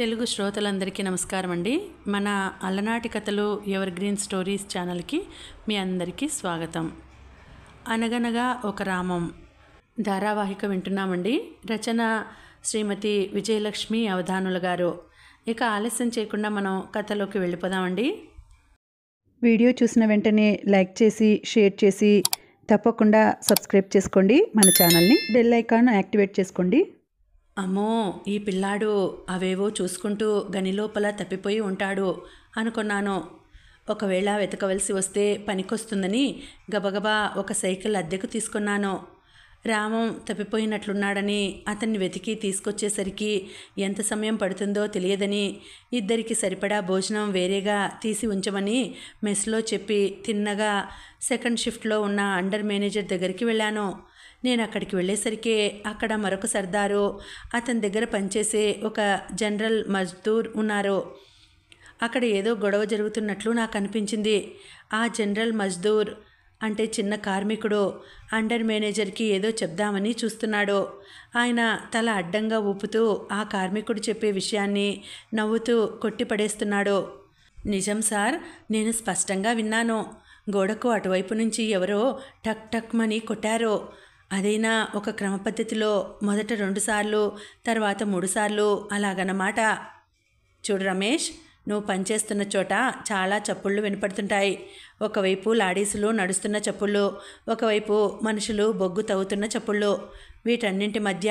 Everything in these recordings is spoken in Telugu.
తెలుగు శ్రోతలందరికీ నమస్కారం అండి మన అలనాటి కథలు ఎవర్ గ్రీన్ స్టోరీస్ ఛానల్కి మీ అందరికీ స్వాగతం అనగనగా ఒక రామం ధారావాహిక వింటున్నామండి రచన శ్రీమతి విజయలక్ష్మి అవధానుల గారు ఇక ఆలస్యం చేయకుండా మనం కథలోకి వెళ్ళిపోదామండి వీడియో చూసిన వెంటనే లైక్ చేసి షేర్ చేసి తప్పకుండా సబ్స్క్రైబ్ చేసుకోండి మన ఛానల్ని బెల్ ఐకాన్ యాక్టివేట్ చేసుకోండి అమ్మో ఈ పిల్లాడు అవేవో చూసుకుంటూ గనిలోపల తప్పిపోయి ఉంటాడు అనుకున్నాను ఒకవేళ వెతకవలసి వస్తే పనికొస్తుందని గబగబా ఒక సైకిల్ అద్దెకు తీసుకున్నాను రామం తప్పిపోయినట్లున్నాడని అతన్ని వెతికి తీసుకొచ్చేసరికి ఎంత సమయం పడుతుందో తెలియదని ఇద్దరికి సరిపడా భోజనం వేరేగా తీసి ఉంచమని మెస్లో చెప్పి తిన్నగా సెకండ్ షిఫ్ట్లో ఉన్న అండర్ మేనేజర్ దగ్గరికి వెళ్ళాను నేను అక్కడికి వెళ్ళేసరికి అక్కడ మరొక సర్దారు అతని దగ్గర పనిచేసే ఒక జనరల్ మజ్దూర్ ఉన్నారు అక్కడ ఏదో గొడవ జరుగుతున్నట్లు నాకు అనిపించింది ఆ జనరల్ మజ్దూర్ అంటే చిన్న కార్మికుడు అండర్ మేనేజర్కి ఏదో చెప్దామని చూస్తున్నాడు ఆయన తల అడ్డంగా ఊపుతూ ఆ కార్మికుడు చెప్పే విషయాన్ని నవ్వుతూ కొట్టిపడేస్తున్నాడు నిజం సార్ నేను స్పష్టంగా విన్నాను గోడకు అటువైపు నుంచి ఎవరో టక్ టక్ మని కొట్టారు అదైనా ఒక క్రమ పద్ధతిలో మొదట రెండుసార్లు తర్వాత మూడుసార్లు అలాగనమాట చూడు రమేష్ నువ్వు పనిచేస్తున్న చోట చాలా చప్పుళ్ళు వినపడుతుంటాయి ఒకవైపు లాడీసులు నడుస్తున్న చప్పుళ్ళు ఒకవైపు మనుషులు బొగ్గు తవ్వుతున్న చప్పుళ్ళు వీటన్నింటి మధ్య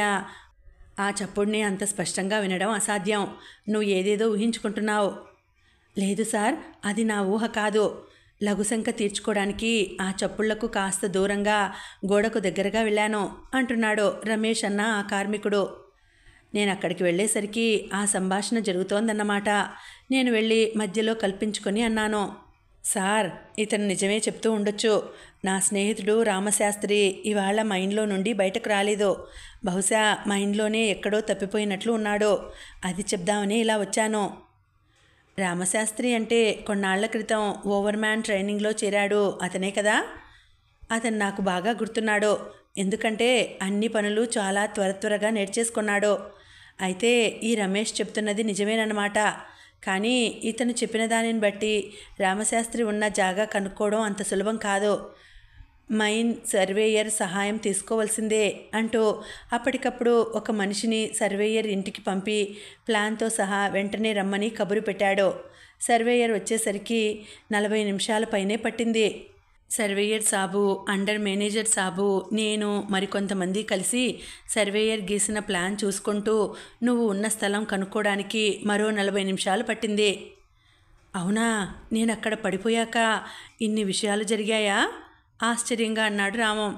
ఆ చప్పుడిని అంత స్పష్టంగా వినడం అసాధ్యం నువ్వు ఏదేదో ఊహించుకుంటున్నావు లేదు సార్ అది నా ఊహ కాదు లఘుశంక తీర్చుకోవడానికి ఆ చప్పుళ్లకు కాస్త దూరంగా గోడకు దగ్గరగా వెళ్ళాను అంటున్నాడు రమేష్ అన్న ఆ కార్మికుడు నేను అక్కడికి వెళ్ళేసరికి ఆ సంభాషణ జరుగుతోందన్నమాట నేను వెళ్ళి మధ్యలో కల్పించుకొని అన్నాను సార్ ఇతను నిజమే చెప్తూ ఉండొచ్చు నా స్నేహితుడు రామశాస్త్రి ఇవాళ మా ఇంట్లో నుండి బయటకు రాలేదు బహుశా మా ఇంట్లోనే ఎక్కడో తప్పిపోయినట్లు ఉన్నాడు అది చెప్దామని ఇలా వచ్చాను రామశాస్త్రి అంటే కొన్నాళ్ల క్రితం ఓవర్మ్యాన్ ట్రైనింగ్లో చేరాడు అతనే కదా అతను నాకు బాగా గుర్తున్నాడు ఎందుకంటే అన్ని పనులు చాలా త్వర త్వరగా నేర్చేసుకున్నాడు అయితే ఈ రమేష్ చెప్తున్నది నిజమేనమాట కానీ ఇతను చెప్పిన దానిని బట్టి రామశాస్త్రి ఉన్న జాగా కనుక్కోవడం అంత సులభం కాదు మైన్ సర్వేయర్ సహాయం తీసుకోవాల్సిందే అంటూ అప్పటికప్పుడు ఒక మనిషిని సర్వేయర్ ఇంటికి పంపి ప్లాన్తో సహా వెంటనే రమ్మని కబురు పెట్టాడు సర్వేయర్ వచ్చేసరికి నలభై నిమిషాల పైనే పట్టింది సర్వేయర్ సాబు అండర్ మేనేజర్ సాబు నేను మరికొంతమంది కలిసి సర్వేయర్ గీసిన ప్లాన్ చూసుకుంటూ నువ్వు ఉన్న స్థలం కనుక్కోవడానికి మరో నలభై నిమిషాలు పట్టింది అవునా నేను అక్కడ పడిపోయాక ఇన్ని విషయాలు జరిగాయా ఆశ్చర్యంగా అన్నాడు రామం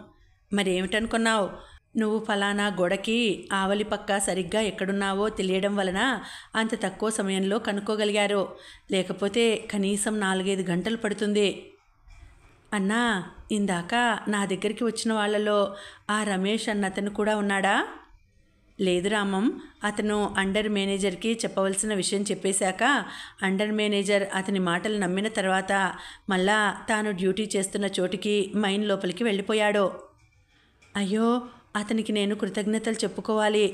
మరేమిటనుకున్నావు నువ్వు ఫలానా గోడకి ఆవలి పక్క సరిగ్గా ఎక్కడున్నావో తెలియడం వలన అంత తక్కువ సమయంలో కనుక్కోగలిగారు లేకపోతే కనీసం నాలుగైదు గంటలు పడుతుంది అన్నా ఇందాక నా దగ్గరికి వచ్చిన వాళ్ళలో ఆ రమేష్ అన్నతను కూడా ఉన్నాడా లేదు రామం అతను అండర్ మేనేజర్కి చెప్పవలసిన విషయం చెప్పేశాక అండర్ మేనేజర్ అతని మాటలు నమ్మిన తర్వాత మళ్ళా తాను డ్యూటీ చేస్తున్న చోటికి మైన్ లోపలికి వెళ్ళిపోయాడు అయ్యో అతనికి నేను కృతజ్ఞతలు చెప్పుకోవాలి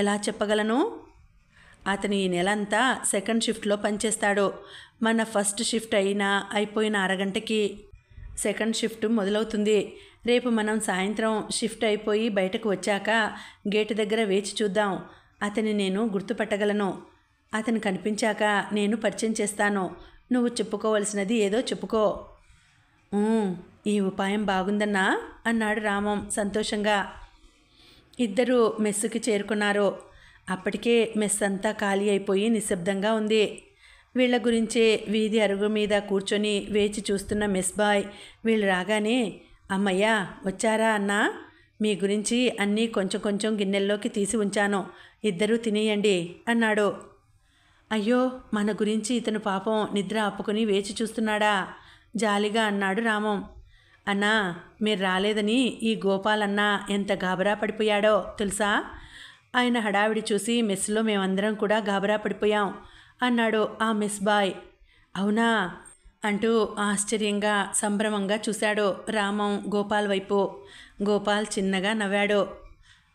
ఎలా చెప్పగలను అతను ఈ నెలంతా సెకండ్ షిఫ్ట్లో పనిచేస్తాడు మన ఫస్ట్ షిఫ్ట్ అయినా అయిపోయిన అరగంటకి సెకండ్ షిఫ్ట్ మొదలవుతుంది రేపు మనం సాయంత్రం షిఫ్ట్ అయిపోయి బయటకు వచ్చాక గేటు దగ్గర వేచి చూద్దాం అతని నేను గుర్తుపట్టగలను అతను కనిపించాక నేను పరిచయం చేస్తాను నువ్వు చెప్పుకోవలసినది ఏదో చెప్పుకో ఈ ఉపాయం బాగుందన్నా అన్నాడు రామం సంతోషంగా ఇద్దరూ మెస్సుకి చేరుకున్నారు అప్పటికే మెస్ అంతా ఖాళీ అయిపోయి నిశ్శబ్దంగా ఉంది వీళ్ళ గురించే వీధి అరుగు మీద కూర్చొని వేచి చూస్తున్న మెస్ బాయ్ వీళ్ళు రాగానే అమ్మయ్యా వచ్చారా అన్నా మీ గురించి అన్నీ కొంచెం కొంచెం గిన్నెల్లోకి తీసి ఉంచాను ఇద్దరూ తినేయండి అన్నాడు అయ్యో మన గురించి ఇతను పాపం నిద్ర అప్పుకుని వేచి చూస్తున్నాడా జాలిగా అన్నాడు రామం అన్నా మీరు రాలేదని ఈ గోపాలన్న ఎంత గాబరా పడిపోయాడో తెలుసా ఆయన హడావిడి చూసి మెస్లో మేమందరం కూడా గాబరా పడిపోయాం అన్నాడు ఆ మెస్ బాయ్ అవునా అంటూ ఆశ్చర్యంగా సంభ్రమంగా చూశాడు రామం గోపాల్ వైపు గోపాల్ చిన్నగా నవ్వాడు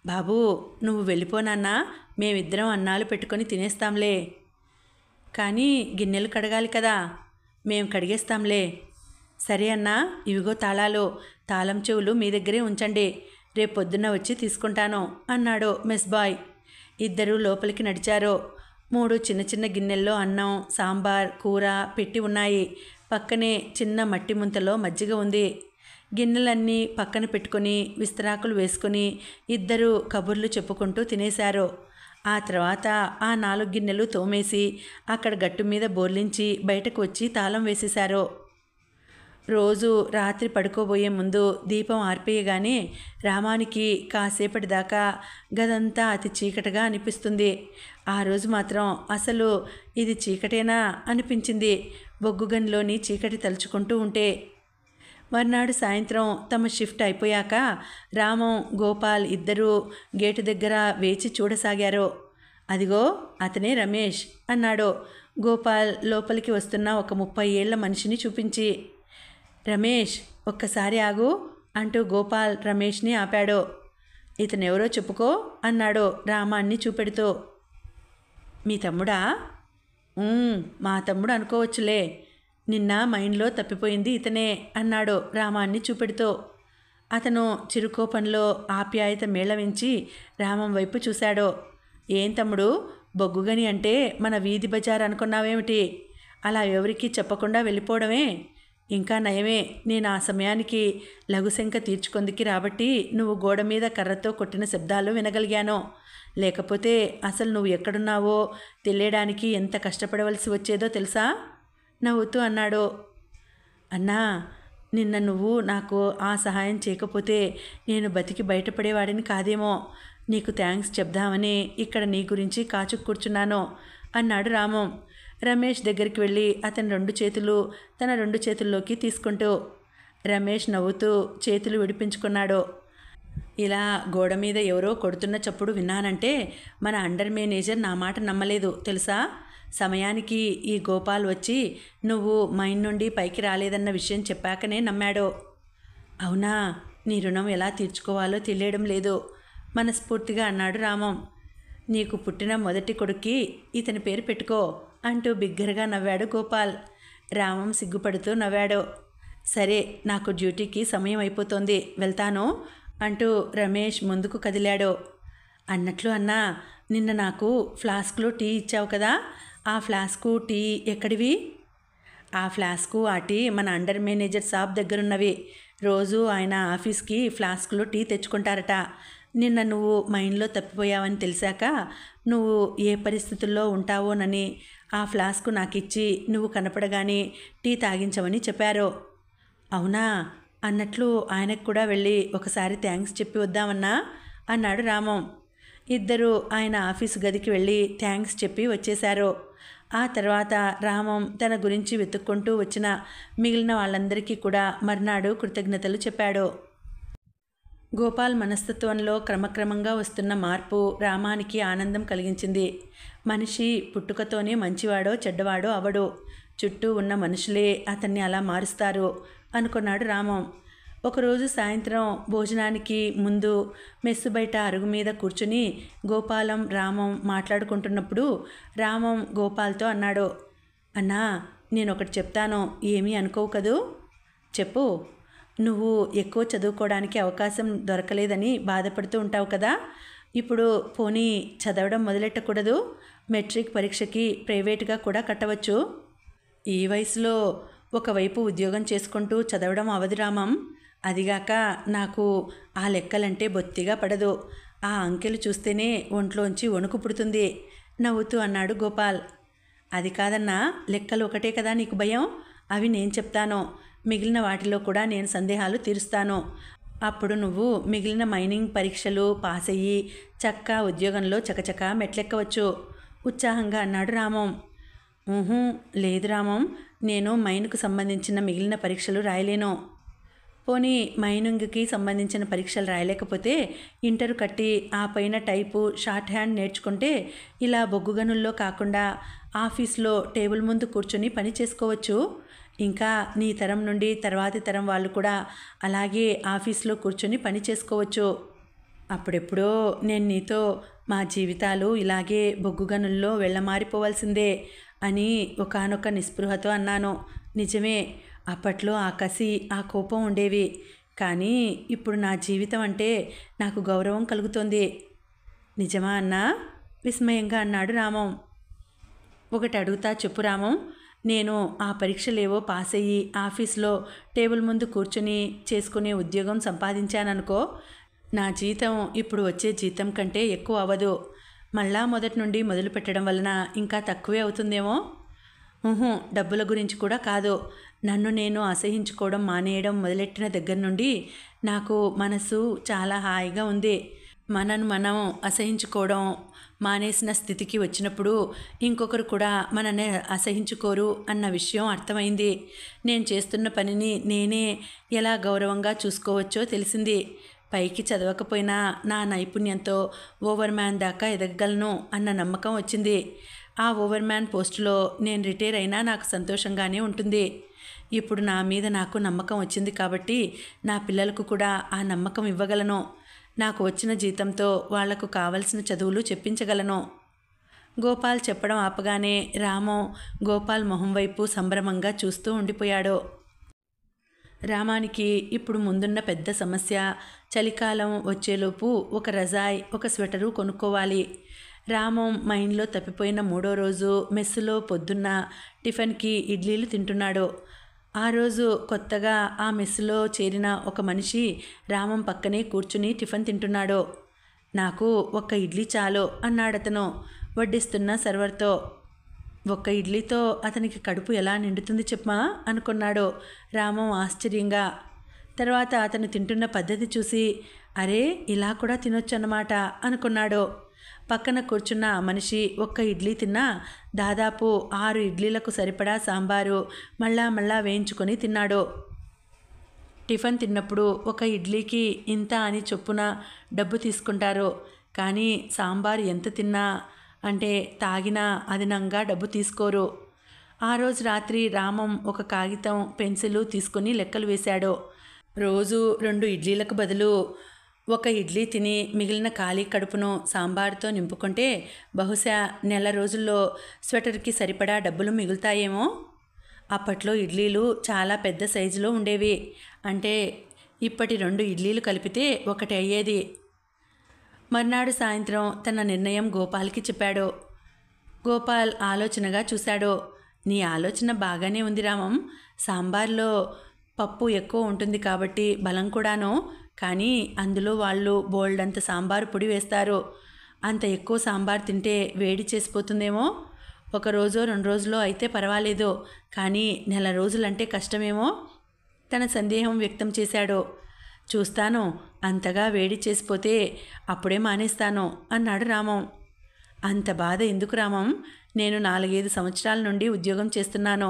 బాబూ నువ్వు వెళ్ళిపోనన్నా మేమిద్దరం అన్నాలు పెట్టుకొని తినేస్తాంలే కానీ గిన్నెలు కడగాలి కదా మేము కడిగేస్తాంలే సరే అన్నా ఇవిగో తాళాలు తాళం చెవులు మీ దగ్గరే ఉంచండి రేపు పొద్దున్న వచ్చి తీసుకుంటాను అన్నాడు మిస్ బాయ్ ఇద్దరూ లోపలికి నడిచారు మూడు చిన్న చిన్న గిన్నెల్లో అన్నం సాంబార్ కూర పెట్టి ఉన్నాయి పక్కనే చిన్న మట్టి ముంతలో మజ్జిగ ఉంది గిన్నెలన్నీ పక్కన పెట్టుకొని విస్తరాకులు వేసుకొని ఇద్దరు కబుర్లు చెప్పుకుంటూ తినేశారు ఆ తర్వాత ఆ నాలుగు గిన్నెలు తోమేసి అక్కడ గట్టు మీద బోర్లించి బయటకు వచ్చి తాళం వేసేశారు రోజు రాత్రి పడుకోబోయే ముందు దీపం ఆర్పేయగానే రామానికి కాసేపటి దాకా గదంతా అతి చీకటిగా అనిపిస్తుంది ఆ రోజు మాత్రం అసలు ఇది చీకటేనా అనిపించింది బొగ్గుగన్లోని చీకటి తలుచుకుంటూ ఉంటే మర్నాడు సాయంత్రం తమ షిఫ్ట్ అయిపోయాక రామం గోపాల్ ఇద్దరూ గేటు దగ్గర వేచి చూడసాగారు అదిగో అతనే రమేష్ అన్నాడు గోపాల్ లోపలికి వస్తున్న ఒక ముప్పై ఏళ్ల మనిషిని చూపించి రమేష్ ఒక్కసారి ఆగు అంటూ గోపాల్ రమేష్ని ఆపాడు ఇతనెవరో చెప్పుకో అన్నాడో రామాన్ని చూపెడుతూ మీ తమ్ముడా మా తమ్ముడు అనుకోవచ్చులే నిన్న మైండ్లో తప్పిపోయింది ఇతనే అన్నాడు రామాన్ని చూపెడుతూ అతను చిరుకోపంలో ఆప్యాయత మేళవించి రామం వైపు చూశాడు ఏం తమ్ముడు బొగ్గుగని అంటే మన వీధి బజార్ అనుకున్నావేమిటి అలా ఎవరికీ చెప్పకుండా వెళ్ళిపోవడమే ఇంకా నయమే నేను ఆ సమయానికి లఘుశంక తీర్చుకుందికి రాబట్టి నువ్వు గోడ మీద కర్రతో కొట్టిన శబ్దాలు వినగలిగాను లేకపోతే అసలు నువ్వు ఎక్కడున్నావో తెలియడానికి ఎంత కష్టపడవలసి వచ్చేదో తెలుసా నవ్వుతూ అన్నాడు అన్నా నిన్న నువ్వు నాకు ఆ సహాయం చేయకపోతే నేను బతికి బయటపడేవాడిని కాదేమో నీకు థ్యాంక్స్ చెప్దామని ఇక్కడ నీ గురించి కాచు కూర్చున్నాను అన్నాడు రామం రమేష్ దగ్గరికి వెళ్ళి అతని రెండు చేతులు తన రెండు చేతుల్లోకి తీసుకుంటూ రమేష్ నవ్వుతూ చేతులు విడిపించుకున్నాడు ఇలా గోడ మీద ఎవరో కొడుతున్న చప్పుడు విన్నానంటే మన అండర్ మేనేజర్ నా మాట నమ్మలేదు తెలుసా సమయానికి ఈ గోపాల్ వచ్చి నువ్వు మైన్ నుండి పైకి రాలేదన్న విషయం చెప్పాకనే నమ్మాడు అవునా నీ రుణం ఎలా తీర్చుకోవాలో తెలియడం లేదు మనస్ఫూర్తిగా అన్నాడు రామం నీకు పుట్టిన మొదటి కొడుక్కి ఇతని పేరు పెట్టుకో అంటూ బిగ్గరగా నవ్వాడు గోపాల్ రామం సిగ్గుపడుతూ నవ్వాడు సరే నాకు డ్యూటీకి సమయం అయిపోతుంది వెళ్తాను అంటూ రమేష్ ముందుకు కదిలాడు అన్నట్లు అన్నా నిన్న నాకు ఫ్లాస్క్లో టీ ఇచ్చావు కదా ఆ ఫ్లాస్కు టీ ఎక్కడివి ఆ ఫ్లాస్కు ఆ టీ మన అండర్ మేనేజర్ షాప్ దగ్గరున్నవి రోజు ఆయన ఆఫీస్కి ఫ్లాస్క్లో టీ తెచ్చుకుంటారట నిన్న నువ్వు మైండ్లో తప్పిపోయావని తెలిసాక నువ్వు ఏ పరిస్థితుల్లో ఉంటావోనని ఆ ఫ్లాస్క్ నాకిచ్చి నువ్వు కనపడగానే టీ తాగించవని చెప్పారో అవునా అన్నట్లు ఆయనకు కూడా వెళ్ళి ఒకసారి థ్యాంక్స్ చెప్పి వద్దామన్నా అన్నాడు రామం ఇద్దరు ఆయన ఆఫీసు గదికి వెళ్ళి థ్యాంక్స్ చెప్పి వచ్చేశారు ఆ తర్వాత రామం తన గురించి వెతుక్కుంటూ వచ్చిన మిగిలిన వాళ్ళందరికీ కూడా మర్నాడు కృతజ్ఞతలు చెప్పాడు గోపాల్ మనస్తత్వంలో క్రమక్రమంగా వస్తున్న మార్పు రామానికి ఆనందం కలిగించింది మనిషి పుట్టుకతోనే మంచివాడో చెడ్డవాడో అవడు చుట్టూ ఉన్న మనుషులే అతన్ని అలా మారుస్తారు అనుకున్నాడు రామం ఒకరోజు సాయంత్రం భోజనానికి ముందు మెస్సు బయట అరుగు మీద కూర్చుని గోపాలం రామం మాట్లాడుకుంటున్నప్పుడు రామం గోపాల్తో అన్నాడు అన్నా నేను ఒకటి చెప్తాను ఏమీ అనుకోవు కదూ చెప్పు నువ్వు ఎక్కువ చదువుకోవడానికి అవకాశం దొరకలేదని బాధపడుతూ ఉంటావు కదా ఇప్పుడు పోనీ చదవడం మొదలెట్టకూడదు మెట్రిక్ పరీక్షకి ప్రైవేట్గా కూడా కట్టవచ్చు ఈ వయసులో ఒకవైపు ఉద్యోగం చేసుకుంటూ చదవడం అవధిరామం అదిగాక నాకు ఆ లెక్కలంటే బొత్తిగా పడదు ఆ అంకెలు చూస్తేనే ఒంట్లోంచి వణుకు పుడుతుంది నవ్వుతూ అన్నాడు గోపాల్ అది కాదన్నా లెక్కలు ఒకటే కదా నీకు భయం అవి నేను చెప్తాను మిగిలిన వాటిలో కూడా నేను సందేహాలు తీరుస్తాను అప్పుడు నువ్వు మిగిలిన మైనింగ్ పరీక్షలు పాస్ అయ్యి చక్క ఉద్యోగంలో చకచక మెట్లెక్కవచ్చు ఉత్సాహంగా అన్నాడు రామం లేదు రామం నేను మైన్కు సంబంధించిన మిగిలిన పరీక్షలు రాయలేను పోనీ మైనింగ్కి సంబంధించిన పరీక్షలు రాయలేకపోతే ఇంటర్ కట్టి ఆ పైన టైపు షార్ట్ హ్యాండ్ నేర్చుకుంటే ఇలా బొగ్గు గనుల్లో కాకుండా ఆఫీస్లో టేబుల్ ముందు కూర్చొని పని చేసుకోవచ్చు ఇంకా నీ తరం నుండి తర్వాతి తరం వాళ్ళు కూడా అలాగే ఆఫీస్లో కూర్చొని పని చేసుకోవచ్చు అప్పుడెప్పుడో నేను నీతో మా జీవితాలు ఇలాగే బొగ్గుగనుల్లో వెళ్ళమారిపోవాల్సిందే అని ఒకనొక నిస్పృహతో అన్నాను నిజమే అప్పట్లో ఆ కసి ఆ కోపం ఉండేవి కానీ ఇప్పుడు నా జీవితం అంటే నాకు గౌరవం కలుగుతుంది నిజమా అన్నా విస్మయంగా అన్నాడు రామం ఒకటి అడుగుతా చెప్పు రామం నేను ఆ పరీక్షలేవో పాస్ అయ్యి ఆఫీస్లో టేబుల్ ముందు కూర్చొని చేసుకునే ఉద్యోగం సంపాదించాననుకో నా జీతం ఇప్పుడు వచ్చే జీతం కంటే ఎక్కువ అవ్వదు మళ్ళా మొదటి నుండి మొదలు పెట్టడం వలన ఇంకా తక్కువే అవుతుందేమో డబ్బుల గురించి కూడా కాదు నన్ను నేను అసహించుకోవడం మానేయడం మొదలెట్టిన దగ్గర నుండి నాకు మనసు చాలా హాయిగా ఉంది మనను మనం అసహించుకోవడం మానేసిన స్థితికి వచ్చినప్పుడు ఇంకొకరు కూడా మనని అసహించుకోరు అన్న విషయం అర్థమైంది నేను చేస్తున్న పనిని నేనే ఎలా గౌరవంగా చూసుకోవచ్చో తెలిసింది పైకి చదవకపోయినా నా నైపుణ్యంతో ఓవర్ మ్యాన్ దాకా ఎదగగలను అన్న నమ్మకం వచ్చింది ఆ ఓవర్ మ్యాన్ పోస్టులో నేను రిటైర్ అయినా నాకు సంతోషంగానే ఉంటుంది ఇప్పుడు నా మీద నాకు నమ్మకం వచ్చింది కాబట్టి నా పిల్లలకు కూడా ఆ నమ్మకం ఇవ్వగలను నాకు వచ్చిన జీతంతో వాళ్లకు కావలసిన చదువులు చెప్పించగలను గోపాల్ చెప్పడం ఆపగానే రామం గోపాల్ మొహం వైపు సంభ్రమంగా చూస్తూ ఉండిపోయాడు రామానికి ఇప్పుడు ముందున్న పెద్ద సమస్య చలికాలం వచ్చేలోపు ఒక రజాయ్ ఒక స్వెటరు కొనుక్కోవాలి రామం మైండ్లో తప్పిపోయిన మూడో రోజు మెస్సులో పొద్దున్న టిఫిన్కి ఇడ్లీలు తింటున్నాడు ఆ రోజు కొత్తగా ఆ మెస్సులో చేరిన ఒక మనిషి రామం పక్కనే కూర్చుని టిఫిన్ తింటున్నాడు నాకు ఒక్క ఇడ్లీ చాలు అన్నాడతను వడ్డిస్తున్న సర్వర్తో ఒక్క ఇడ్లీతో అతనికి కడుపు ఎలా నిండుతుంది చెప్పమా అనుకున్నాడు రామం ఆశ్చర్యంగా తర్వాత అతను తింటున్న పద్ధతి చూసి అరే ఇలా కూడా తినొచ్చు అన్నమాట అనుకున్నాడు పక్కన కూర్చున్న మనిషి ఒక్క ఇడ్లీ తిన్నా దాదాపు ఆరు ఇడ్లీలకు సరిపడా సాంబారు మళ్ళా మళ్ళా వేయించుకొని తిన్నాడు టిఫిన్ తిన్నప్పుడు ఒక ఇడ్లీకి ఇంత అని చొప్పున డబ్బు తీసుకుంటారు కానీ సాంబారు ఎంత తిన్నా అంటే తాగినా అదనంగా డబ్బు తీసుకోరు ఆ రోజు రాత్రి రామం ఒక కాగితం పెన్సిలు తీసుకుని లెక్కలు వేశాడు రోజు రెండు ఇడ్లీలకు బదులు ఒక ఇడ్లీ తిని మిగిలిన ఖాళీ కడుపును సాంబార్తో నింపుకుంటే బహుశా నెల రోజుల్లో స్వెటర్కి సరిపడా డబ్బులు మిగులుతాయేమో అప్పట్లో ఇడ్లీలు చాలా పెద్ద సైజులో ఉండేవి అంటే ఇప్పటి రెండు ఇడ్లీలు కలిపితే ఒకటి అయ్యేది మర్నాడు సాయంత్రం తన నిర్ణయం గోపాల్కి చెప్పాడు గోపాల్ ఆలోచనగా చూశాడు నీ ఆలోచన బాగానే ఉంది రామం సాంబార్లో పప్పు ఎక్కువ ఉంటుంది కాబట్టి బలం కూడాను కానీ అందులో వాళ్ళు బోల్డ్ అంత సాంబార్ పొడి వేస్తారు అంత ఎక్కువ సాంబార్ తింటే వేడి చేసిపోతుందేమో ఒక రోజు రెండు రోజుల్లో అయితే పర్వాలేదు కానీ నెల రోజులంటే కష్టమేమో తన సందేహం వ్యక్తం చేశాడు చూస్తాను అంతగా వేడి చేసిపోతే అప్పుడే మానేస్తాను అన్నాడు రామం అంత బాధ ఎందుకు రామం నేను నాలుగైదు సంవత్సరాల నుండి ఉద్యోగం చేస్తున్నాను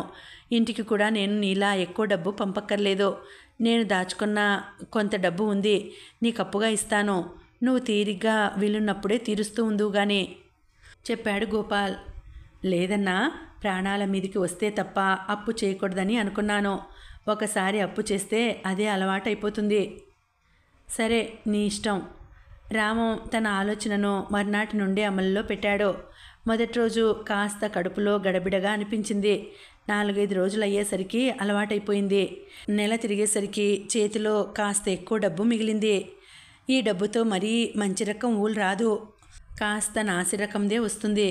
ఇంటికి కూడా నేను నీలా ఎక్కువ డబ్బు పంపక్కర్లేదు నేను దాచుకున్న కొంత డబ్బు ఉంది నీకు అప్పుగా ఇస్తాను నువ్వు తీరిగ్గా వీలున్నప్పుడే తీరుస్తూ ఉందువు గాని చెప్పాడు గోపాల్ లేదన్నా ప్రాణాల మీదికి వస్తే తప్ప అప్పు చేయకూడదని అనుకున్నాను ఒకసారి అప్పు చేస్తే అదే అలవాటైపోతుంది సరే నీ ఇష్టం రామం తన ఆలోచనను మర్నాటి నుండి అమల్లో పెట్టాడు మొదటి రోజు కాస్త కడుపులో గడబిడగా అనిపించింది నాలుగైదు రోజులు అయ్యేసరికి అలవాటైపోయింది నెల తిరిగేసరికి చేతిలో కాస్త ఎక్కువ డబ్బు మిగిలింది ఈ డబ్బుతో మరీ మంచి రకం ఊలు రాదు కాస్త నాసి రకందే వస్తుంది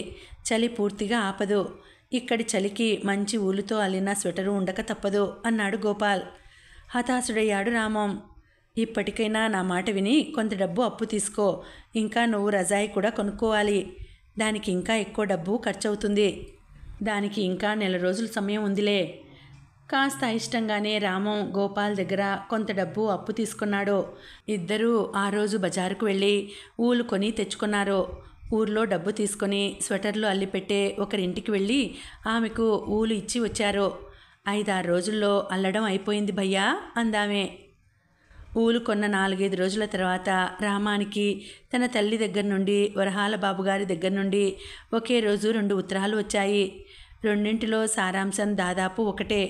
చలి పూర్తిగా ఆపదు ఇక్కడి చలికి మంచి ఊలుతో అల్లిన స్వెటరు ఉండక తప్పదు అన్నాడు గోపాల్ హతాశుడయ్యాడు రామం ఇప్పటికైనా నా మాట విని కొంత డబ్బు అప్పు తీసుకో ఇంకా నువ్వు రజాయి కూడా కొనుక్కోవాలి దానికి ఇంకా ఎక్కువ డబ్బు ఖర్చవుతుంది దానికి ఇంకా నెల రోజుల సమయం ఉందిలే కాస్త ఇష్టంగానే రామం గోపాల్ దగ్గర కొంత డబ్బు అప్పు తీసుకున్నాడు ఇద్దరూ ఆ రోజు బజారుకు వెళ్ళి ఊలు కొని తెచ్చుకున్నారు ఊర్లో డబ్బు తీసుకొని స్వెటర్లు అల్లిపెట్టే ఒకరింటికి వెళ్ళి ఆమెకు ఊలు ఇచ్చి వచ్చారు ఐదారు రోజుల్లో అల్లడం అయిపోయింది భయ్యా అందామే ఊలు కొన్న నాలుగైదు రోజుల తర్వాత రామానికి తన తల్లి దగ్గర నుండి వరహాల బాబుగారి దగ్గర నుండి ఒకే రోజు రెండు ఉత్తరాలు వచ్చాయి రెండింటిలో సారాంశం దాదాపు ఒకటే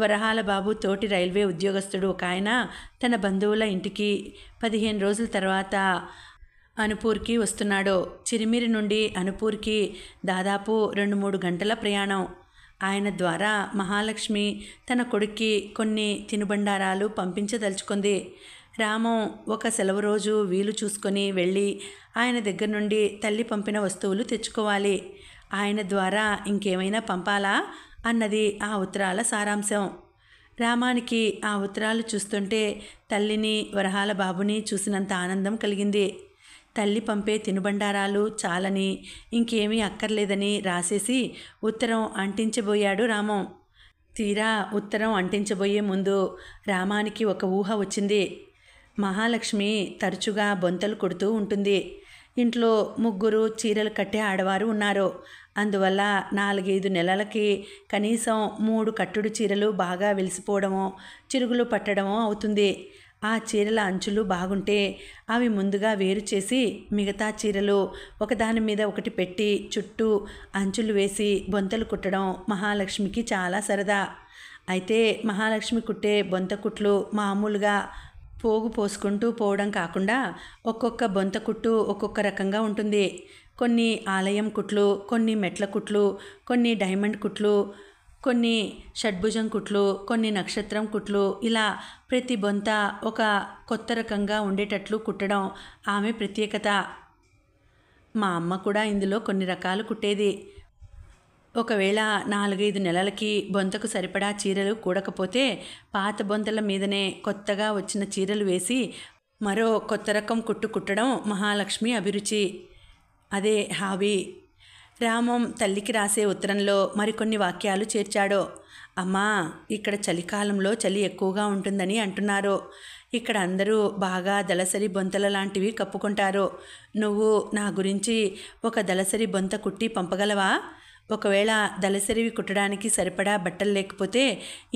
వరహాల బాబు తోటి రైల్వే ఉద్యోగస్తుడు ఒక ఆయన తన బంధువుల ఇంటికి పదిహేను రోజుల తర్వాత అనుపూర్కి వస్తున్నాడు చిరిమిరి నుండి అనుపూర్కి దాదాపు రెండు మూడు గంటల ప్రయాణం ఆయన ద్వారా మహాలక్ష్మి తన కొడుక్కి కొన్ని తినుబండారాలు పంపించదలుచుకుంది రామం ఒక సెలవు రోజు వీలు చూసుకొని వెళ్ళి ఆయన దగ్గర నుండి తల్లి పంపిన వస్తువులు తెచ్చుకోవాలి ఆయన ద్వారా ఇంకేమైనా పంపాలా అన్నది ఆ ఉత్తరాల సారాంశం రామానికి ఆ ఉత్తరాలు చూస్తుంటే తల్లిని వరహాల బాబుని చూసినంత ఆనందం కలిగింది తల్లి పంపే తినుబండారాలు చాలని ఇంకేమీ అక్కర్లేదని రాసేసి ఉత్తరం అంటించబోయాడు రామం తీరా ఉత్తరం అంటించబోయే ముందు రామానికి ఒక ఊహ వచ్చింది మహాలక్ష్మి తరచుగా బొంతలు కొడుతూ ఉంటుంది ఇంట్లో ముగ్గురు చీరలు కట్టే ఆడవారు ఉన్నారు అందువల్ల నాలుగైదు నెలలకి కనీసం మూడు కట్టుడు చీరలు బాగా వెలిసిపోవడమో చిరుగులు పట్టడమో అవుతుంది ఆ చీరల అంచులు బాగుంటే అవి ముందుగా వేరు చేసి మిగతా చీరలు ఒకదాని మీద ఒకటి పెట్టి చుట్టూ అంచులు వేసి బొంతలు కుట్టడం మహాలక్ష్మికి చాలా సరదా అయితే మహాలక్ష్మి కుట్టే బొంత కుట్లు మామూలుగా పోగు పోసుకుంటూ పోవడం కాకుండా ఒక్కొక్క బొంత కుట్టు ఒక్కొక్క రకంగా ఉంటుంది కొన్ని ఆలయం కుట్లు కొన్ని మెట్ల కుట్లు కొన్ని డైమండ్ కుట్లు కొన్ని షడ్భుజం కుట్లు కొన్ని నక్షత్రం కుట్లు ఇలా ప్రతి బొంత ఒక కొత్త రకంగా ఉండేటట్లు కుట్టడం ఆమె ప్రత్యేకత మా అమ్మ కూడా ఇందులో కొన్ని రకాలు కుట్టేది ఒకవేళ నాలుగైదు నెలలకి బొంతకు సరిపడా చీరలు కూడకపోతే పాత బొంతల మీదనే కొత్తగా వచ్చిన చీరలు వేసి మరో కొత్త రకం కుట్టు కుట్టడం మహాలక్ష్మి అభిరుచి అదే హావి రామం తల్లికి రాసే ఉత్తరంలో మరికొన్ని వాక్యాలు చేర్చాడో అమ్మా ఇక్కడ చలికాలంలో చలి ఎక్కువగా ఉంటుందని అంటున్నారు ఇక్కడ అందరూ బాగా దళసరి బొంతల లాంటివి కప్పుకుంటారు నువ్వు నా గురించి ఒక దళసరి బొంత కుట్టి పంపగలవా ఒకవేళ దళసరివి కుట్టడానికి సరిపడా బట్టలు లేకపోతే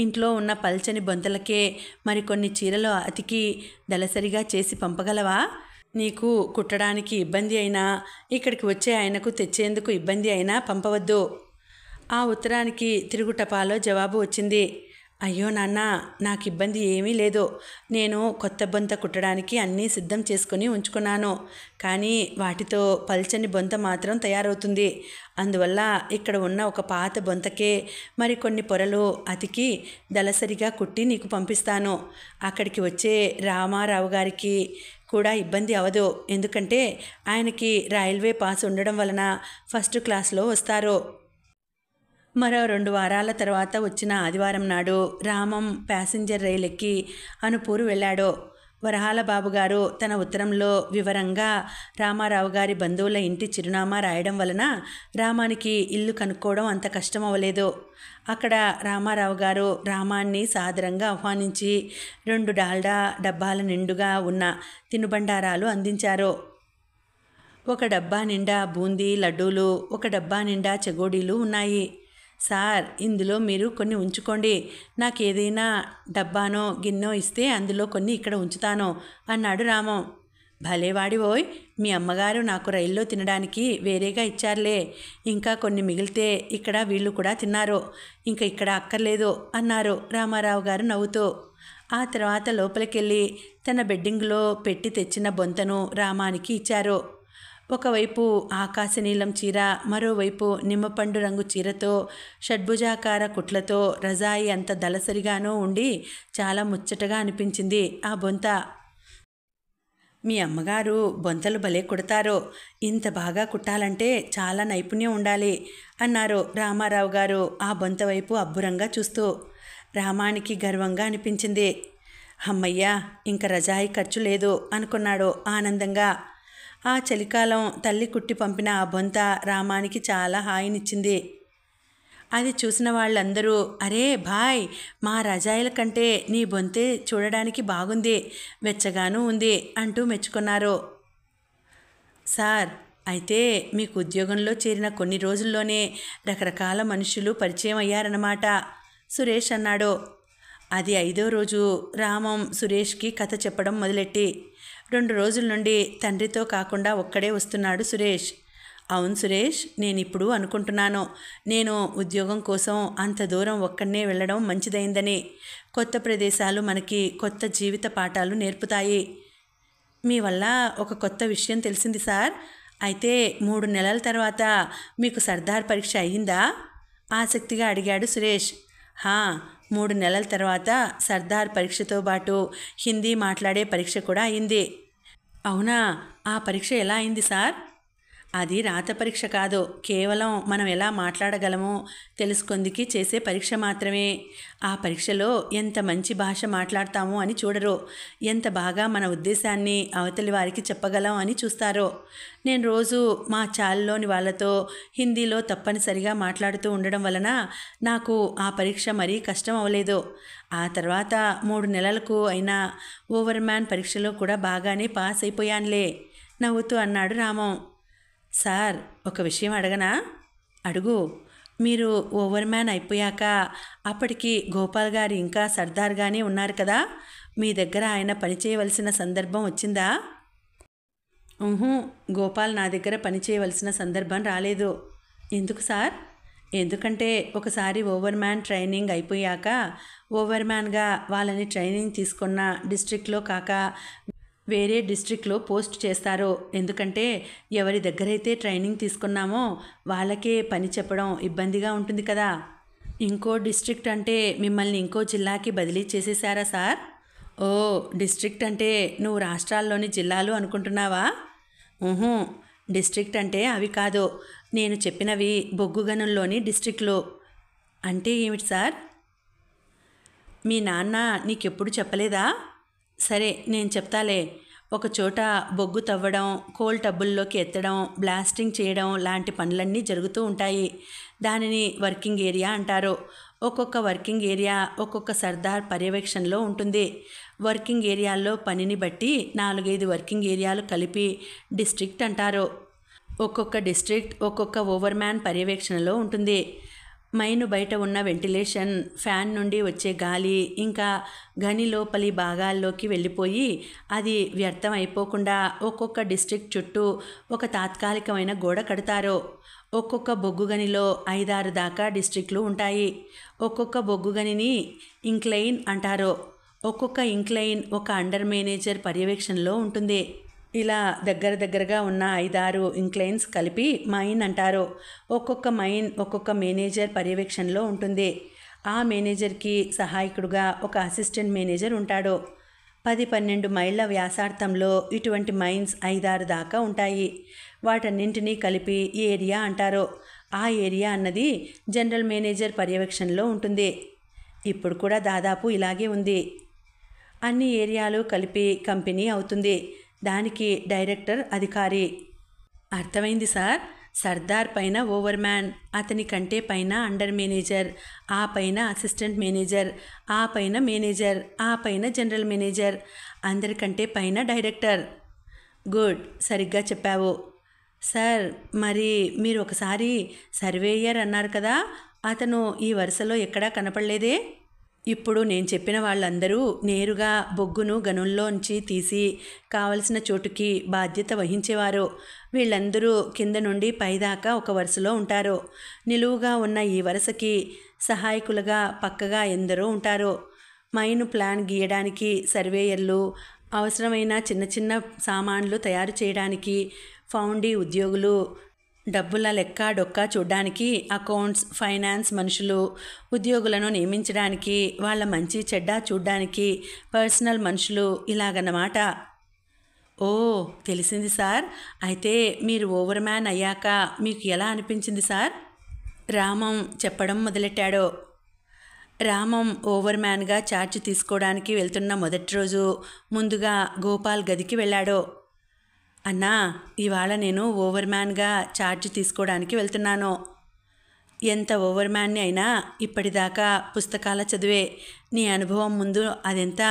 ఇంట్లో ఉన్న పల్చని బొంతలకే మరికొన్ని చీరలు అతికి దళసరిగా చేసి పంపగలవా నీకు కుట్టడానికి ఇబ్బంది అయినా ఇక్కడికి వచ్చే ఆయనకు తెచ్చేందుకు ఇబ్బంది అయినా పంపవద్దు ఆ ఉత్తరానికి తిరుగుటపాలో జవాబు వచ్చింది అయ్యో నాన్న నాకు ఇబ్బంది ఏమీ లేదు నేను కొత్త బొంత కుట్టడానికి అన్నీ సిద్ధం చేసుకుని ఉంచుకున్నాను కానీ వాటితో పల్చని బొంత మాత్రం తయారవుతుంది అందువల్ల ఇక్కడ ఉన్న ఒక పాత బొంతకే మరికొన్ని పొరలు అతికి దలసరిగా కుట్టి నీకు పంపిస్తాను అక్కడికి వచ్చే రామారావు గారికి కూడా ఇబ్బంది అవదు ఎందుకంటే ఆయనకి రైల్వే పాస్ ఉండడం వలన ఫస్ట్ క్లాస్లో వస్తారు మరో రెండు వారాల తర్వాత వచ్చిన ఆదివారం నాడు రామం ప్యాసింజర్ రైలు ఎక్కి అనుపూరు వెళ్ళాడు వరహాల బాబు గారు తన ఉత్తరంలో వివరంగా రామారావు గారి బంధువుల ఇంటి చిరునామా రాయడం వలన రామానికి ఇల్లు కనుక్కోవడం అంత కష్టం అవ్వలేదు అక్కడ రామారావు గారు రామాన్ని సాదరంగా ఆహ్వానించి రెండు డాల్డా డబ్బాల నిండుగా ఉన్న తినుబండారాలు అందించారు ఒక డబ్బా నిండా బూందీ లడ్డూలు ఒక డబ్బా నిండా చెగోడీలు ఉన్నాయి సార్ ఇందులో మీరు కొన్ని ఉంచుకోండి నాకు ఏదైనా డబ్బానో గిన్నో ఇస్తే అందులో కొన్ని ఇక్కడ ఉంచుతాను అన్నాడు రామం భలేవాడి ఓయ్ మీ అమ్మగారు నాకు రైల్లో తినడానికి వేరేగా ఇచ్చారులే ఇంకా కొన్ని మిగిలితే ఇక్కడ వీళ్ళు కూడా తిన్నారు ఇంకా ఇక్కడ అక్కర్లేదు అన్నారు రామారావు గారు నవ్వుతూ ఆ తర్వాత లోపలికెళ్ళి తన బెడ్డింగ్లో పెట్టి తెచ్చిన బొంతను రామానికి ఇచ్చారు ఒకవైపు ఆకాశ నీలం చీర మరోవైపు నిమ్మపండు రంగు చీరతో షడ్భుజాకార కుట్లతో రజాయి అంత దలసరిగానూ ఉండి చాలా ముచ్చటగా అనిపించింది ఆ బొంత మీ అమ్మగారు బొంతలు భలే కుడతారో ఇంత బాగా కుట్టాలంటే చాలా నైపుణ్యం ఉండాలి అన్నారు రామారావు గారు ఆ బొంత వైపు అబ్బురంగా చూస్తూ రామానికి గర్వంగా అనిపించింది అమ్మయ్యా ఇంక రజాయి ఖర్చు లేదు అనుకున్నాడు ఆనందంగా ఆ చలికాలం తల్లి కుట్టి పంపిన ఆ బొంత రామానికి చాలా హాయినిచ్చింది అది చూసిన వాళ్ళందరూ అరే భాయ్ మా రజాయిల కంటే నీ బొంతే చూడడానికి బాగుంది వెచ్చగాను ఉంది అంటూ మెచ్చుకున్నారు సార్ అయితే మీకు ఉద్యోగంలో చేరిన కొన్ని రోజుల్లోనే రకరకాల మనుషులు పరిచయం అయ్యారన్నమాట సురేష్ అన్నాడు అది ఐదో రోజు రామం సురేష్కి కథ చెప్పడం మొదలెట్టి రెండు రోజుల నుండి తండ్రితో కాకుండా ఒక్కడే వస్తున్నాడు సురేష్ అవును సురేష్ నేను ఇప్పుడు అనుకుంటున్నాను నేను ఉద్యోగం కోసం అంత దూరం ఒక్కడనే వెళ్ళడం మంచిదైందని కొత్త ప్రదేశాలు మనకి కొత్త జీవిత పాఠాలు నేర్పుతాయి మీ వల్ల ఒక కొత్త విషయం తెలిసింది సార్ అయితే మూడు నెలల తర్వాత మీకు సర్దార్ పరీక్ష అయ్యిందా ఆసక్తిగా అడిగాడు సురేష్ హా మూడు నెలల తర్వాత సర్దార్ పరీక్షతో పాటు హిందీ మాట్లాడే పరీక్ష కూడా అయింది అవునా ఆ పరీక్ష ఎలా అయింది సార్ అది రాత పరీక్ష కాదు కేవలం మనం ఎలా మాట్లాడగలమో తెలుసుకుందికి చేసే పరీక్ష మాత్రమే ఆ పరీక్షలో ఎంత మంచి భాష మాట్లాడతామో అని చూడరు ఎంత బాగా మన ఉద్దేశాన్ని అవతలి వారికి చెప్పగలం అని చూస్తారో నేను రోజు మా చాల్లోని వాళ్ళతో హిందీలో తప్పనిసరిగా మాట్లాడుతూ ఉండడం వలన నాకు ఆ పరీక్ష మరీ కష్టం అవ్వలేదు ఆ తర్వాత మూడు నెలలకు అయినా ఓవర్మ్యాన్ పరీక్షలో కూడా బాగానే పాస్ అయిపోయానులే నవ్వుతూ అన్నాడు రామం సార్ ఒక విషయం అడగనా అడుగు మీరు ఓవర్ మ్యాన్ అయిపోయాక అప్పటికి గోపాల్ గారు ఇంకా సర్దార్గానే ఉన్నారు కదా మీ దగ్గర ఆయన పనిచేయవలసిన సందర్భం వచ్చిందా గోపాల్ నా దగ్గర పనిచేయవలసిన సందర్భం రాలేదు ఎందుకు సార్ ఎందుకంటే ఒకసారి ఓవర్ మ్యాన్ ట్రైనింగ్ అయిపోయాక ఓవర్ మ్యాన్గా వాళ్ళని ట్రైనింగ్ తీసుకున్న డిస్ట్రిక్ట్లో కాక వేరే డిస్ట్రిక్ట్లో పోస్ట్ చేస్తారో ఎందుకంటే ఎవరి దగ్గరైతే ట్రైనింగ్ తీసుకున్నామో వాళ్ళకే పని చెప్పడం ఇబ్బందిగా ఉంటుంది కదా ఇంకో డిస్ట్రిక్ట్ అంటే మిమ్మల్ని ఇంకో జిల్లాకి బదిలీ చేసేశారా సార్ ఓ డిస్ట్రిక్ట్ అంటే నువ్వు రాష్ట్రాల్లోని జిల్లాలు అనుకుంటున్నావా డిస్ట్రిక్ట్ అంటే అవి కాదు నేను చెప్పినవి బొగ్గుగనుల్లోని డిస్ట్రిక్ట్లో అంటే ఏమిటి సార్ మీ నాన్న నీకెప్పుడు చెప్పలేదా సరే నేను చెప్తాలే ఒక చోట బొగ్గు తవ్వడం కోల్ టబ్బుల్లోకి ఎత్తడం బ్లాస్టింగ్ చేయడం లాంటి పనులన్నీ జరుగుతూ ఉంటాయి దానిని వర్కింగ్ ఏరియా అంటారు ఒక్కొక్క వర్కింగ్ ఏరియా ఒక్కొక్క సర్దార్ పర్యవేక్షణలో ఉంటుంది వర్కింగ్ ఏరియాల్లో పనిని బట్టి నాలుగైదు వర్కింగ్ ఏరియాలు కలిపి డిస్ట్రిక్ట్ అంటారు ఒక్కొక్క డిస్ట్రిక్ట్ ఒక్కొక్క ఓవర్మ్యాన్ పర్యవేక్షణలో ఉంటుంది మైను బయట ఉన్న వెంటిలేషన్ ఫ్యాన్ నుండి వచ్చే గాలి ఇంకా గని లోపలి భాగాల్లోకి వెళ్ళిపోయి అది వ్యర్థం అయిపోకుండా ఒక్కొక్క డిస్ట్రిక్ట్ చుట్టూ ఒక తాత్కాలికమైన గోడ కడతారు ఒక్కొక్క బొగ్గు గనిలో ఐదారు దాకా డిస్ట్రిక్ట్లు ఉంటాయి ఒక్కొక్క బొగ్గు గనిని ఇంక్లైన్ అంటారు ఒక్కొక్క ఇంక్లైన్ ఒక అండర్ మేనేజర్ పర్యవేక్షణలో ఉంటుంది ఇలా దగ్గర దగ్గరగా ఉన్న ఐదారు ఇంక్లైన్స్ కలిపి మైన్ అంటారు ఒక్కొక్క మైన్ ఒక్కొక్క మేనేజర్ పర్యవేక్షణలో ఉంటుంది ఆ మేనేజర్కి సహాయకుడుగా ఒక అసిస్టెంట్ మేనేజర్ ఉంటాడు పది పన్నెండు మైళ్ళ వ్యాసార్థంలో ఇటువంటి మైన్స్ ఐదారు దాకా ఉంటాయి వాటన్నింటినీ కలిపి ఏరియా అంటారు ఆ ఏరియా అన్నది జనరల్ మేనేజర్ పర్యవేక్షణలో ఉంటుంది ఇప్పుడు కూడా దాదాపు ఇలాగే ఉంది అన్ని ఏరియాలు కలిపి కంపెనీ అవుతుంది దానికి డైరెక్టర్ అధికారి అర్థమైంది సార్ సర్దార్ పైన ఓవర్ మ్యాన్ అతని కంటే పైన అండర్ మేనేజర్ ఆ పైన అసిస్టెంట్ మేనేజర్ ఆ పైన మేనేజర్ ఆ పైన జనరల్ మేనేజర్ అందరికంటే పైన డైరెక్టర్ గుడ్ సరిగ్గా చెప్పావు సార్ మరి మీరు ఒకసారి సర్వేయర్ అన్నారు కదా అతను ఈ వరుసలో ఎక్కడా కనపడలేదే ఇప్పుడు నేను చెప్పిన వాళ్ళందరూ నేరుగా బొగ్గును గనుల్లోంచి తీసి కావలసిన చోటుకి బాధ్యత వహించేవారు వీళ్ళందరూ కింద నుండి పైదాకా ఒక వరుసలో ఉంటారు నిలువుగా ఉన్న ఈ వరుసకి సహాయకులుగా పక్కగా ఎందరో ఉంటారు మైన్ ప్లాన్ గీయడానికి సర్వేయర్లు అవసరమైన చిన్న చిన్న సామాన్లు తయారు చేయడానికి ఫౌండీ ఉద్యోగులు డబ్బుల లెక్క డొక్క చూడడానికి అకౌంట్స్ ఫైనాన్స్ మనుషులు ఉద్యోగులను నియమించడానికి వాళ్ళ మంచి చెడ్డ చూడ్డానికి పర్సనల్ మనుషులు ఇలాగన్నమాట ఓ తెలిసింది సార్ అయితే మీరు ఓవర్ మ్యాన్ అయ్యాక మీకు ఎలా అనిపించింది సార్ రామం చెప్పడం మొదలెట్టాడో రామం ఓవర్ మ్యాన్గా చార్జ్ తీసుకోవడానికి వెళ్తున్న మొదటి రోజు ముందుగా గోపాల్ గదికి వెళ్ళాడో అన్నా ఇవాళ నేను ఓవర్ మ్యాన్గా ఛార్జ్ తీసుకోవడానికి వెళ్తున్నాను ఎంత ఓవర్ మ్యాన్ని అయినా ఇప్పటిదాకా పుస్తకాల చదివే నీ అనుభవం ముందు అదెంత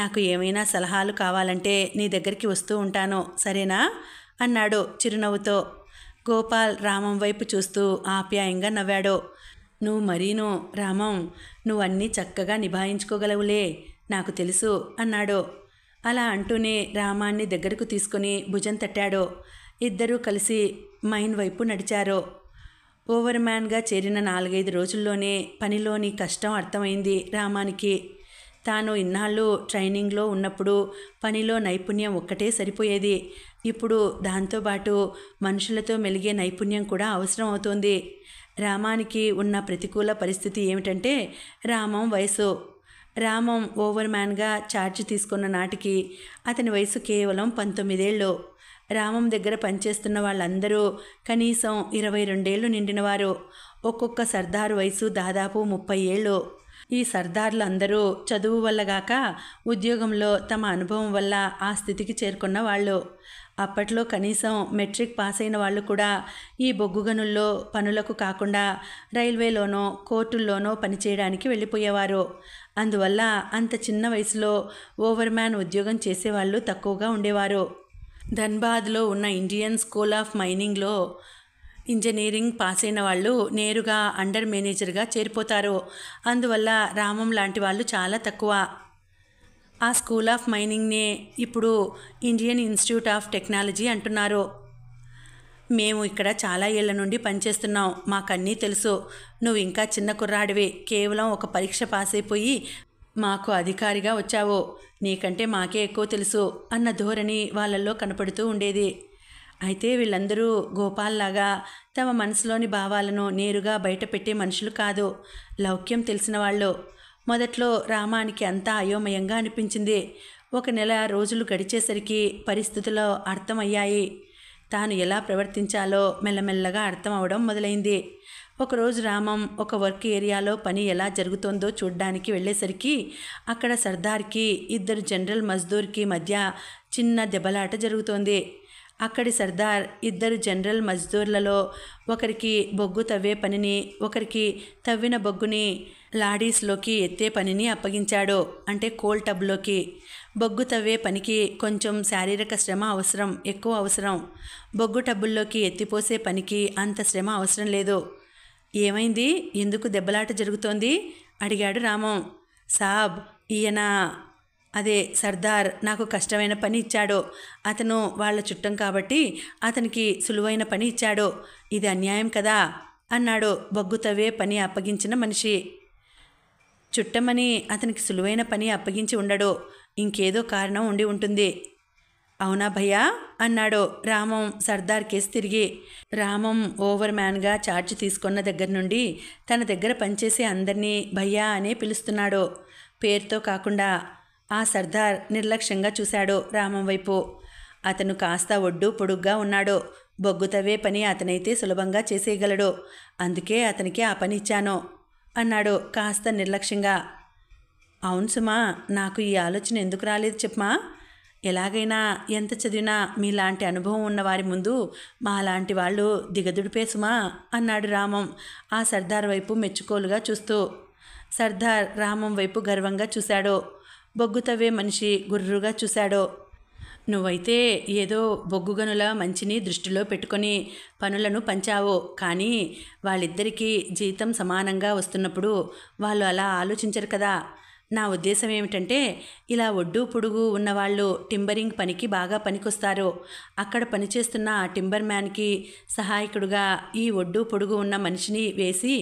నాకు ఏమైనా సలహాలు కావాలంటే నీ దగ్గరికి వస్తూ ఉంటాను సరేనా అన్నాడు చిరునవ్వుతో గోపాల్ రామం వైపు చూస్తూ ఆప్యాయంగా నవ్వాడు నువ్వు మరీను రామం నువ్వన్నీ చక్కగా నిభాయించుకోగలవులే నాకు తెలుసు అన్నాడు అలా అంటూనే రామాన్ని దగ్గరకు తీసుకుని భుజం తట్టాడో ఇద్దరూ కలిసి మైన్ వైపు నడిచారో ఓవర్మ్యాన్గా చేరిన నాలుగైదు రోజుల్లోనే పనిలోని కష్టం అర్థమైంది రామానికి తాను ఇన్నాళ్ళు ట్రైనింగ్లో ఉన్నప్పుడు పనిలో నైపుణ్యం ఒక్కటే సరిపోయేది ఇప్పుడు దాంతోపాటు మనుషులతో మెలిగే నైపుణ్యం కూడా అవసరం అవుతుంది రామానికి ఉన్న ప్రతికూల పరిస్థితి ఏమిటంటే రామం వయసు రామం ఓవర్ మ్యాన్గా ఛార్జ్ తీసుకున్న నాటికి అతని వయసు కేవలం పంతొమ్మిదేళ్ళు రామం దగ్గర పనిచేస్తున్న వాళ్ళందరూ కనీసం ఇరవై రెండేళ్లు నిండినవారు ఒక్కొక్క సర్దారు వయసు దాదాపు ముప్పై ఏళ్ళు ఈ సర్దార్లు అందరూ చదువు వల్లగాక ఉద్యోగంలో తమ అనుభవం వల్ల ఆ స్థితికి చేరుకున్న వాళ్ళు అప్పట్లో కనీసం మెట్రిక్ పాస్ అయిన వాళ్ళు కూడా ఈ బొగ్గు గనుల్లో పనులకు కాకుండా రైల్వేలోనో కోర్టుల్లోనో పనిచేయడానికి వెళ్ళిపోయేవారు అందువల్ల అంత చిన్న వయసులో ఓవర్మ్యాన్ ఉద్యోగం చేసేవాళ్ళు తక్కువగా ఉండేవారు ధన్బాద్లో ఉన్న ఇండియన్ స్కూల్ ఆఫ్ మైనింగ్లో ఇంజనీరింగ్ పాస్ అయిన వాళ్ళు నేరుగా అండర్ మేనేజర్గా చేరిపోతారు అందువల్ల రామం లాంటి వాళ్ళు చాలా తక్కువ ఆ స్కూల్ ఆఫ్ మైనింగ్నే ఇప్పుడు ఇండియన్ ఇన్స్టిట్యూట్ ఆఫ్ టెక్నాలజీ అంటున్నారు మేము ఇక్కడ చాలా ఏళ్ల నుండి పనిచేస్తున్నాం మాకన్నీ తెలుసు నువ్వు ఇంకా చిన్న కుర్రాడివి కేవలం ఒక పరీక్ష పాస్ అయిపోయి మాకు అధికారిగా వచ్చావు నీకంటే మాకే ఎక్కువ తెలుసు అన్న ధోరణి వాళ్ళల్లో కనపడుతూ ఉండేది అయితే వీళ్ళందరూ గోపాల్లాగా తమ మనసులోని భావాలను నేరుగా బయటపెట్టే మనుషులు కాదు లౌక్యం తెలిసిన వాళ్ళు మొదట్లో రామానికి అంతా అయోమయంగా అనిపించింది ఒక నెల రోజులు గడిచేసరికి పరిస్థితులు అర్థమయ్యాయి తాను ఎలా ప్రవర్తించాలో మెల్లమెల్లగా అర్థం అవడం మొదలైంది ఒకరోజు రామం ఒక వర్క్ ఏరియాలో పని ఎలా జరుగుతోందో చూడ్డానికి వెళ్ళేసరికి అక్కడ సర్దార్కి ఇద్దరు జనరల్ మజ్దూర్కి మధ్య చిన్న దెబ్బలాట జరుగుతోంది అక్కడి సర్దార్ ఇద్దరు జనరల్ మజ్దూర్లలో ఒకరికి బొగ్గు తవ్వే పనిని ఒకరికి తవ్విన బొగ్గుని లాడీస్లోకి ఎత్తే పనిని అప్పగించాడు అంటే కోల్ టబ్లోకి బొగ్గు తవ్వే పనికి కొంచెం శారీరక శ్రమ అవసరం ఎక్కువ అవసరం బొగ్గు టబ్బుల్లోకి ఎత్తిపోసే పనికి అంత శ్రమ అవసరం లేదు ఏమైంది ఎందుకు దెబ్బలాట జరుగుతోంది అడిగాడు రామం సాబ్ ఈయన అదే సర్దార్ నాకు కష్టమైన పని ఇచ్చాడు అతను వాళ్ళ చుట్టం కాబట్టి అతనికి సులువైన పని ఇచ్చాడు ఇది అన్యాయం కదా అన్నాడు బొగ్గు తవ్వే పని అప్పగించిన మనిషి చుట్టమని అతనికి సులువైన పని అప్పగించి ఉండడో ఇంకేదో కారణం ఉండి ఉంటుంది అవునా భయ్యా అన్నాడు రామం సర్దార్ కేసు తిరిగి రామం ఓవర్ మ్యాన్గా చార్జ్ తీసుకున్న దగ్గర నుండి తన దగ్గర పనిచేసే అందరినీ భయ్యా అనే పిలుస్తున్నాడు పేరుతో కాకుండా ఆ సర్దార్ నిర్లక్ష్యంగా చూశాడు రామం వైపు అతను కాస్త ఒడ్డు పొడుగ్గా ఉన్నాడు బొగ్గుతవే పని అతనైతే సులభంగా చేసేయగలడు అందుకే అతనికి ఆ పని ఇచ్చాను అన్నాడు కాస్త నిర్లక్ష్యంగా అవును సుమా నాకు ఈ ఆలోచన ఎందుకు రాలేదు చెప్పమా ఎలాగైనా ఎంత చదివినా మీలాంటి అనుభవం ఉన్నవారి ముందు మాలాంటి వాళ్ళు దిగదుడిపేసుమా అన్నాడు రామం ఆ సర్దార్ వైపు మెచ్చుకోలుగా చూస్తూ సర్దార్ రామం వైపు గర్వంగా చూశాడు బొగ్గు తవ్వే మనిషి గుర్రుగా చూశాడు నువ్వైతే ఏదో బొగ్గుగనుల మంచిని దృష్టిలో పెట్టుకొని పనులను పంచావో కానీ వాళ్ళిద్దరికీ జీతం సమానంగా వస్తున్నప్పుడు వాళ్ళు అలా ఆలోచించరు కదా నా ఉద్దేశం ఏమిటంటే ఇలా ఒడ్డు పొడుగు ఉన్నవాళ్ళు టింబరింగ్ పనికి బాగా పనికొస్తారు అక్కడ పనిచేస్తున్న ఆ టింబర్ మ్యాన్కి సహాయకుడుగా ఈ ఒడ్డు పొడుగు ఉన్న మనిషిని వేసి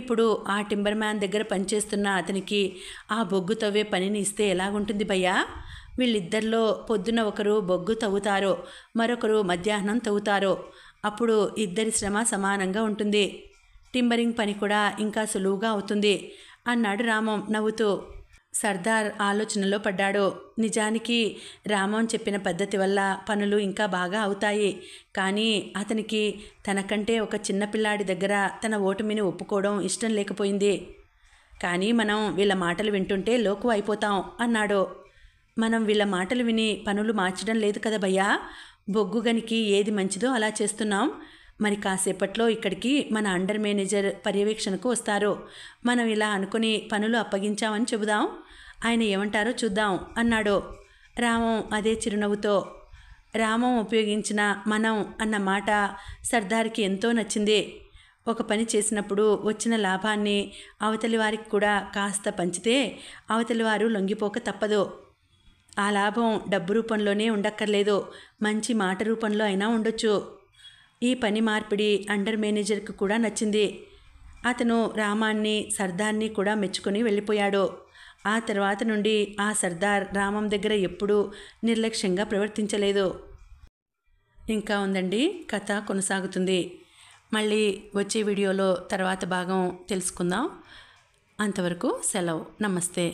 ఇప్పుడు ఆ టింబర్ మ్యాన్ దగ్గర పనిచేస్తున్న అతనికి ఆ బొగ్గు తవ్వే పనిని ఇస్తే ఎలాగుంటుంది భయ్యా వీళ్ళిద్దరిలో పొద్దున ఒకరు బొగ్గు తవ్వుతారో మరొకరు మధ్యాహ్నం తవ్వుతారో అప్పుడు ఇద్దరి శ్రమ సమానంగా ఉంటుంది టింబరింగ్ పని కూడా ఇంకా సులువుగా అవుతుంది అన్నాడు రామం నవ్వుతూ సర్దార్ ఆలోచనలో పడ్డాడు నిజానికి రామం చెప్పిన పద్ధతి వల్ల పనులు ఇంకా బాగా అవుతాయి కానీ అతనికి తనకంటే ఒక చిన్నపిల్లాడి దగ్గర తన ఓటమిని ఒప్పుకోవడం ఇష్టం లేకపోయింది కానీ మనం వీళ్ళ మాటలు వింటుంటే లోకు అయిపోతాం అన్నాడు మనం వీళ్ళ మాటలు విని పనులు మార్చడం లేదు కదా భయ్యా బొగ్గు గనికి ఏది మంచిదో అలా చేస్తున్నాం మరి కాసేపట్లో ఇక్కడికి మన అండర్ మేనేజర్ పర్యవేక్షణకు వస్తారు మనం ఇలా అనుకుని పనులు అప్పగించామని చెబుదాం ఆయన ఏమంటారో చూద్దాం అన్నాడు రామం అదే చిరునవ్వుతో రామం ఉపయోగించిన మనం అన్న మాట సర్దార్కి ఎంతో నచ్చింది ఒక పని చేసినప్పుడు వచ్చిన లాభాన్ని అవతలి వారికి కూడా కాస్త పంచితే అవతలి వారు లొంగిపోక తప్పదు ఆ లాభం డబ్బు రూపంలోనే ఉండక్కర్లేదు మంచి మాట రూపంలో అయినా ఉండొచ్చు ఈ పని మార్పిడి అండర్ మేనేజర్కి కూడా నచ్చింది అతను రామాన్ని సర్దార్ని కూడా మెచ్చుకొని వెళ్ళిపోయాడు ఆ తర్వాత నుండి ఆ సర్దార్ రామం దగ్గర ఎప్పుడూ నిర్లక్ష్యంగా ప్రవర్తించలేదు ఇంకా ఉందండి కథ కొనసాగుతుంది మళ్ళీ వచ్చే వీడియోలో తర్వాత భాగం తెలుసుకుందాం అంతవరకు సెలవు నమస్తే